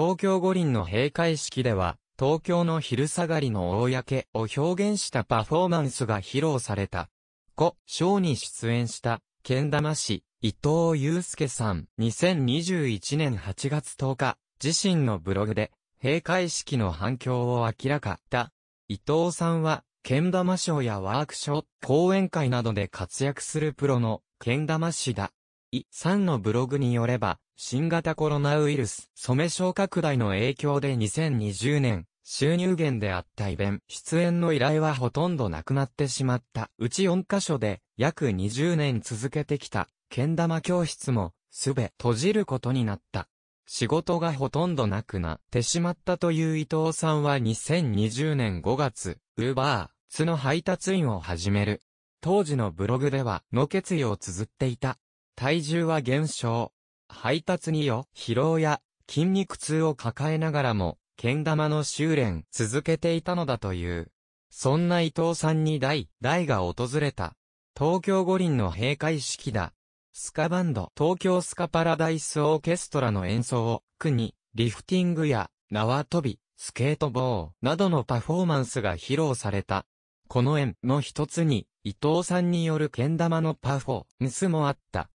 東京五輪の閉会式では、東京の昼下がりの公を表現したパフォーマンスが披露された。5、ショーに出演した、剣玉師、伊藤祐介さん。2021年8月10日、自身のブログで、閉会式の反響を明らかだ。伊藤さんは、剣玉賞やワークショップ講演会などで活躍するプロの剣玉師だ。イサンのブログによれば、新型コロナウイルス染症拡大の影響で2020年、収入源であったイベント、出演の依頼はほとんどなくなってしまった。うち4カ所で約20年続けてきた、けん玉教室も、すべ閉じることになった。仕事がほとんどなくなってしまったという伊藤さんは2020年5月、ウーバー、ツの配達員を始める。当時のブログでは、の決意を綴っていた。体重は減少。配達によ、疲労や筋肉痛を抱えながらも、剣玉の修練続けていたのだという。そんな伊藤さんに代、大が訪れた。東京五輪の閉会式だ。スカバンド東京スカパラダイスオーケストラの演奏を、区に、リフティングや、縄跳び、スケートボーなどのパフォーマンスが披露された。この演の一つに、伊藤さんによる剣玉のパフォーミスもあった。